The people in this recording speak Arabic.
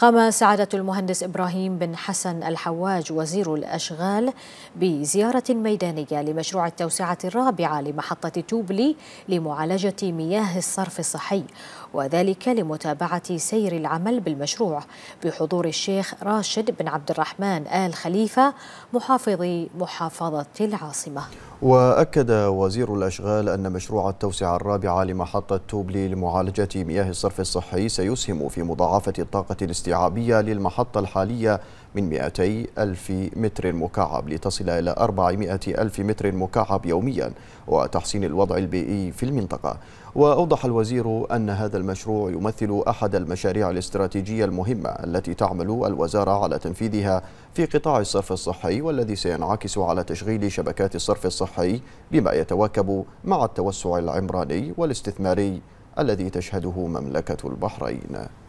قام سعادة المهندس إبراهيم بن حسن الحواج وزير الأشغال بزيارة ميدانية لمشروع التوسعة الرابعة لمحطة توبلي لمعالجة مياه الصرف الصحي وذلك لمتابعة سير العمل بالمشروع بحضور الشيخ راشد بن عبد الرحمن آل خليفة محافظ محافظة العاصمة وأكد وزير الأشغال أن مشروع التوسعة الرابعة لمحطة توبلي لمعالجة مياه الصرف الصحي سيسهم في مضاعفة الطاقة الاستيعابية استيعابية للمحطة الحالية من 200 ألف متر مكعب لتصل إلى 400 ألف متر مكعب يوميا وتحسين الوضع البيئي في المنطقة وأوضح الوزير أن هذا المشروع يمثل أحد المشاريع الاستراتيجية المهمة التي تعمل الوزارة على تنفيذها في قطاع الصرف الصحي والذي سينعكس على تشغيل شبكات الصرف الصحي بما يتواكب مع التوسع العمراني والاستثماري الذي تشهده مملكة البحرين